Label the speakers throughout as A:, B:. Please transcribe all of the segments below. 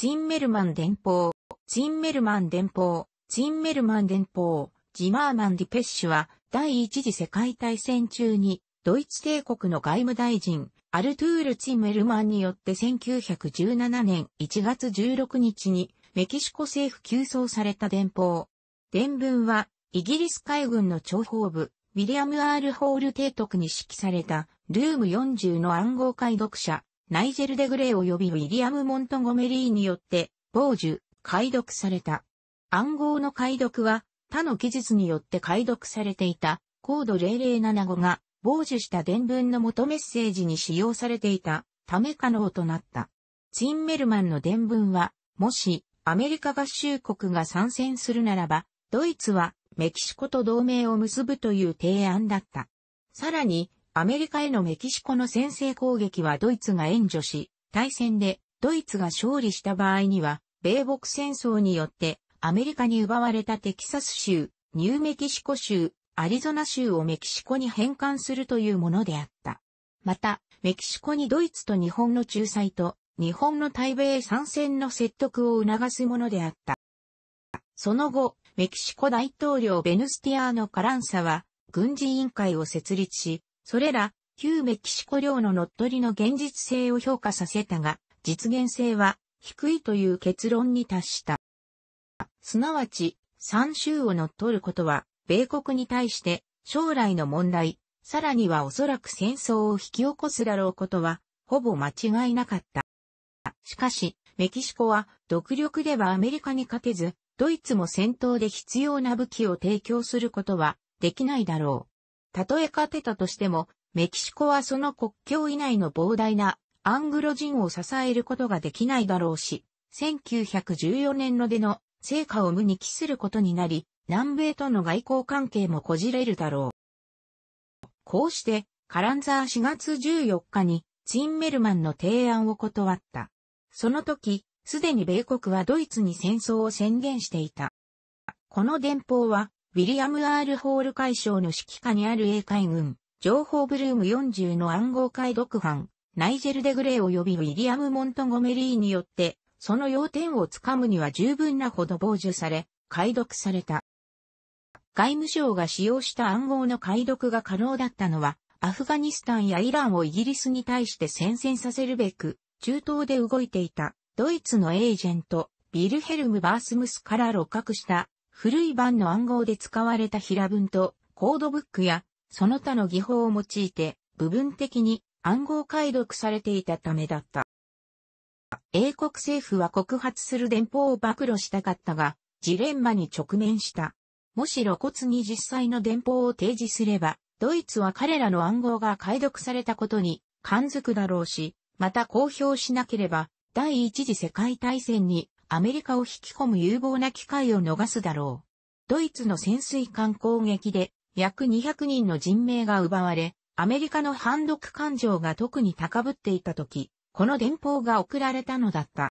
A: ツインメルマン電報、インメルマン電報、インメルマン電報、ジマーマン・ディペッシュは、第一次世界大戦中に、ドイツ帝国の外務大臣、アルトゥール・チンメルマンによって1917年1月16日に、メキシコ政府急送された電報。伝文は、イギリス海軍の諜報部、ウィリアム・アール・ホール提督に指揮された、ルーム40の暗号解読者、ナイジェル・デグレー及びウィリアム・モントゴメリーによって、傍受、解読された。暗号の解読は、他の記述によって解読されていた、コード0075が、傍受した伝文の元メッセージに使用されていた、ため可能となった。ツインメルマンの伝文は、もし、アメリカ合衆国が参戦するならば、ドイツは、メキシコと同盟を結ぶという提案だった。さらに、アメリカへのメキシコの先制攻撃はドイツが援助し、対戦でドイツが勝利した場合には、米北戦争によってアメリカに奪われたテキサス州、ニューメキシコ州、アリゾナ州をメキシコに返還するというものであった。また、メキシコにドイツと日本の仲裁と、日本の対米参戦の説得を促すものであった。その後、メキシコ大統領ベヌスティアーノ・カランサは、軍事委員会を設立し、それら、旧メキシコ領の乗っ取りの現実性を評価させたが、実現性は低いという結論に達した。すなわち、三州を乗っ取ることは、米国に対して将来の問題、さらにはおそらく戦争を引き起こすだろうことは、ほぼ間違いなかった。しかし、メキシコは独力ではアメリカに勝てず、ドイツも戦闘で必要な武器を提供することはできないだろう。たとえ勝てたとしても、メキシコはその国境以内の膨大なアングロ人を支えることができないだろうし、1914年の出の成果を無に帰することになり、南米との外交関係もこじれるだろう。こうして、カランザー4月14日にツインメルマンの提案を断った。その時、すでに米国はドイツに戦争を宣言していた。この電報はウィリアム・アール・ホール海将の指揮下にある英海軍、情報ブルーム40の暗号解読班、ナイジェル・デグレー及びウィリアム・モントゴメリーによって、その要点をつかむには十分なほど傍受され、解読された。外務省が使用した暗号の解読が可能だったのは、アフガニスタンやイランをイギリスに対して宣戦させるべく、中東で動いていた、ドイツのエージェント、ビルヘルム・バースムスから露獲した古い版の暗号で使われた平文とコードブックやその他の技法を用いて部分的に暗号解読されていたためだった。英国政府は告発する電報を暴露したかったが、ジレンマに直面した。もし露骨に実際の電報を提示すれば、ドイツは彼らの暗号が解読されたことに感づくだろうし、また公表しなければ、第一次世界大戦にアメリカを引き込む有望な機会を逃すだろう。ドイツの潜水艦攻撃で約200人の人命が奪われ、アメリカの反独感情が特に高ぶっていた時、この電報が送られたのだった。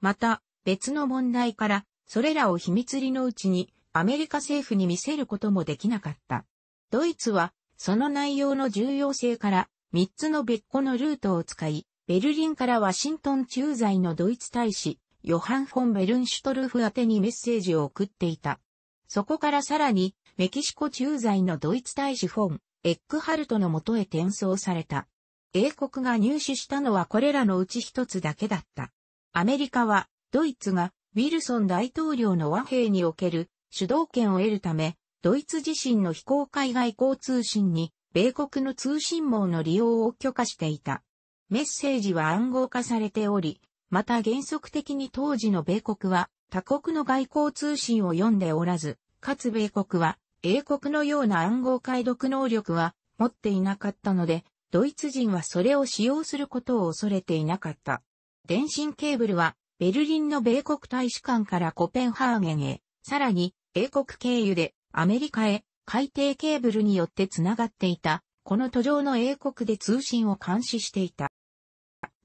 A: また、別の問題から、それらを秘密裏のうちに、アメリカ政府に見せることもできなかった。ドイツは、その内容の重要性から、3つの別個のルートを使い、ベルリンからワシントン駐在のドイツ大使、ヨハン・フォン・ベルンシュトルフ宛にメッセージを送っていた。そこからさらに、メキシコ駐在のドイツ大使フォン、エックハルトのもとへ転送された。英国が入手したのはこれらのうち一つだけだった。アメリカは、ドイツが、ウィルソン大統領の和平における主導権を得るため、ドイツ自身の非公開外交通信に、米国の通信網の利用を許可していた。メッセージは暗号化されており、また原則的に当時の米国は他国の外交通信を読んでおらず、かつ米国は英国のような暗号解読能力は持っていなかったので、ドイツ人はそれを使用することを恐れていなかった。電信ケーブルはベルリンの米国大使館からコペンハーゲンへ、さらに英国経由でアメリカへ海底ケーブルによってつながっていた、この途上の英国で通信を監視していた。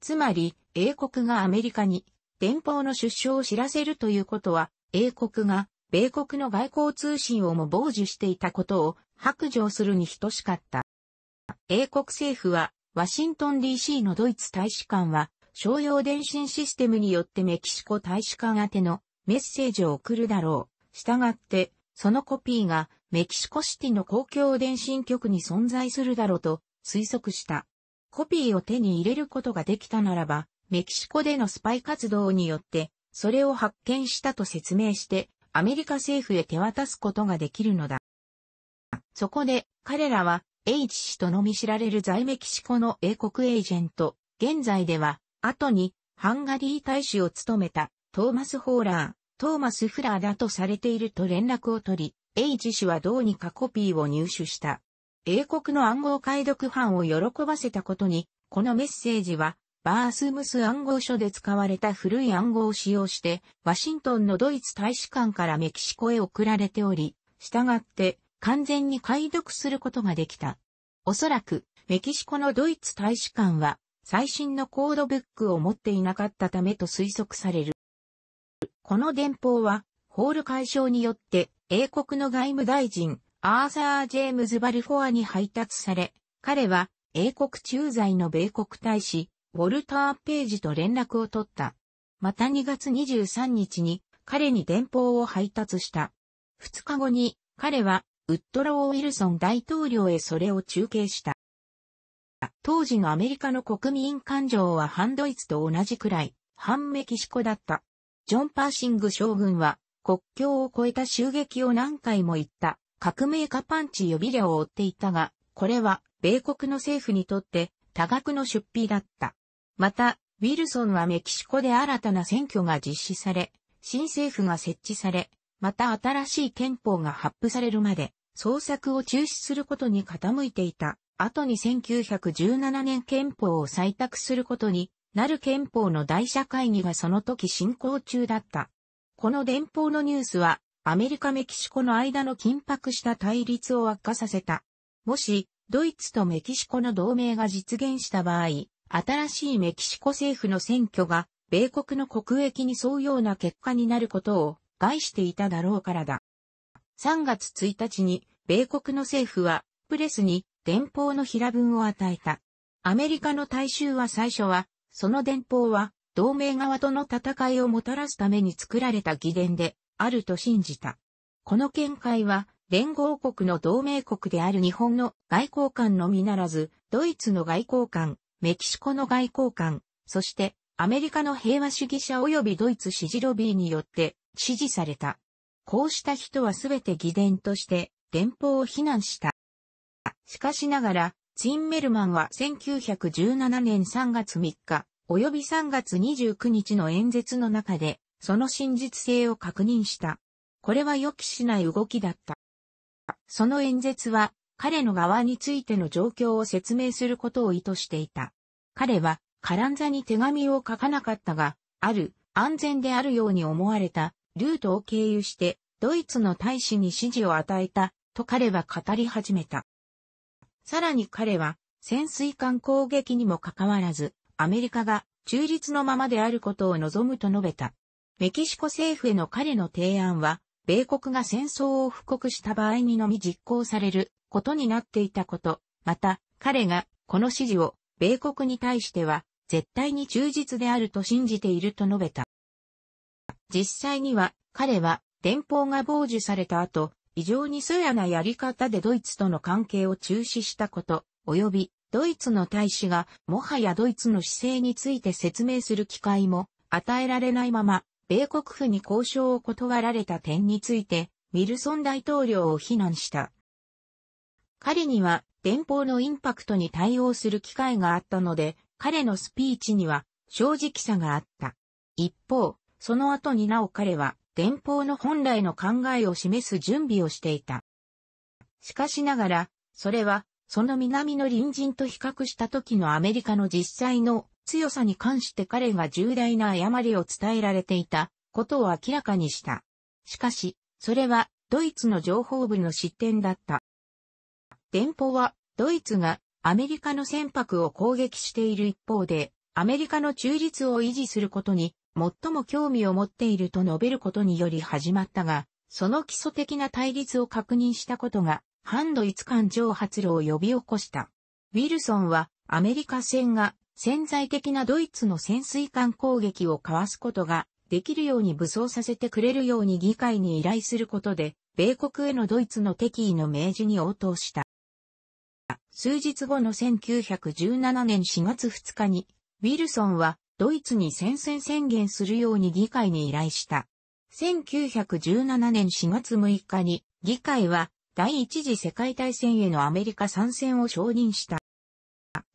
A: つまり、英国がアメリカに、電報の出生を知らせるということは、英国が、米国の外交通信をも傍受していたことを白状するに等しかった。英国政府は、ワシントン DC のドイツ大使館は、商用電信システムによってメキシコ大使館宛てのメッセージを送るだろう。したがって、そのコピーがメキシコシティの公共電信局に存在するだろうと推測した。コピーを手に入れることができたならば、メキシコでのスパイ活動によって、それを発見したと説明して、アメリカ政府へ手渡すことができるのだ。そこで、彼らは、H 氏とのみ知られる在メキシコの英国エージェント、現在では、後に、ハンガリー大使を務めた、トーマス・ホーラー、トーマス・フラーだとされていると連絡を取り、H 氏はどうにかコピーを入手した。英国の暗号解読班を喜ばせたことに、このメッセージは、バースムス暗号書で使われた古い暗号を使用して、ワシントンのドイツ大使館からメキシコへ送られており、従って完全に解読することができた。おそらく、メキシコのドイツ大使館は、最新のコードブックを持っていなかったためと推測される。この電報は、ホール解消によって、英国の外務大臣、アーサー・ジェームズ・バルフォアに配達され、彼は英国駐在の米国大使、ウォルター・ページと連絡を取った。また2月23日に彼に電報を配達した。2日後に彼はウッドロー・ウィルソン大統領へそれを中継した。当時のアメリカの国民感情は反ドイツと同じくらい、反メキシコだった。ジョン・パーシング将軍は国境を越えた襲撃を何回も言った。革命家パンチ予備料を追っていたが、これは米国の政府にとって多額の出費だった。また、ウィルソンはメキシコで新たな選挙が実施され、新政府が設置され、また新しい憲法が発布されるまで、捜索を中止することに傾いていた。後に1917年憲法を採択することになる憲法の大社会議がその時進行中だった。この電報のニュースはアメリカ・メキシコの間の緊迫した対立を悪化させた。もし、ドイツとメキシコの同盟が実現した場合、新しいメキシコ政府の選挙が、米国の国益に沿うような結果になることを害していただろうからだ。3月1日に、米国の政府は、プレスに電報の平文を与えた。アメリカの大衆は最初は、その電報は、同盟側との戦いをもたらすために作られた議伝で、あると信じた。この見解は、連合国の同盟国である日本の外交官のみならず、ドイツの外交官、メキシコの外交官、そしてアメリカの平和主義者及びドイツ支持ロビーによって支持された。こうした人はすべて偽伝として連邦を非難した。しかしながら、ツインメルマンは1917年3月3日、及び3月29日の演説の中で、その真実性を確認した。これは予期しない動きだった。その演説は、彼の側についての状況を説明することを意図していた。彼は、カランザに手紙を書かなかったが、ある、安全であるように思われた、ルートを経由して、ドイツの大使に指示を与えた、と彼は語り始めた。さらに彼は、潜水艦攻撃にもかかわらず、アメリカが中立のままであることを望むと述べた。メキシコ政府への彼の提案は、米国が戦争を布告した場合にのみ実行されることになっていたこと、また、彼がこの指示を米国に対しては絶対に忠実であると信じていると述べた。実際には彼は電報が傍受された後、異常に素やなやり方でドイツとの関係を中止したこと、及びドイツの大使がもはやドイツの姿勢について説明する機会も与えられないまま米国府に交渉を断られた点について、ウィルソン大統領を非難した。彼には電報のインパクトに対応する機会があったので、彼のスピーチには正直さがあった。一方、その後になお彼は電報の本来の考えを示す準備をしていた。しかしながら、それは、その南の隣人と比較した時のアメリカの実際の強さに関して彼が重大な誤りを伝えられていたことを明らかにした。しかし、それはドイツの情報部の失点だった。電報はドイツがアメリカの船舶を攻撃している一方で、アメリカの中立を維持することに最も興味を持っていると述べることにより始まったが、その基礎的な対立を確認したことが、反ドイツ間蒸発路を呼び起こした。ウィルソンはアメリカ船が潜在的なドイツの潜水艦攻撃をかわすことができるように武装させてくれるように議会に依頼することで、米国へのドイツの敵意の明示に応答した。数日後の1917年4月2日に、ウィルソンはドイツに戦線宣言するように議会に依頼した。1917年4月6日に議会は第一次世界大戦へのアメリカ参戦を承認した。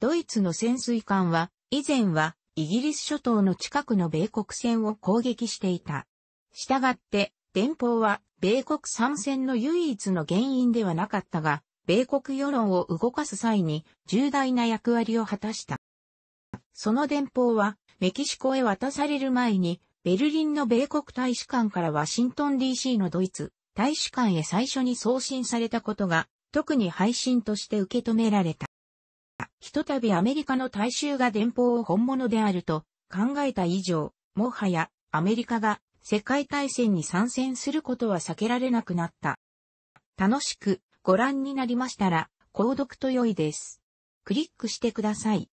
A: ドイツの潜水艦は、以前は、イギリス諸島の近くの米国船を攻撃していた。したがって、電報は、米国参戦の唯一の原因ではなかったが、米国世論を動かす際に重大な役割を果たした。その電報は、メキシコへ渡される前に、ベルリンの米国大使館からワシントン DC のドイツ大使館へ最初に送信されたことが、特に配信として受け止められた。ひとたびアメリカの大衆が電報を本物であると考えた以上、もはやアメリカが世界大戦に参戦することは避けられなくなった。楽しくご覧になりましたら、購読と良いです。クリックしてください。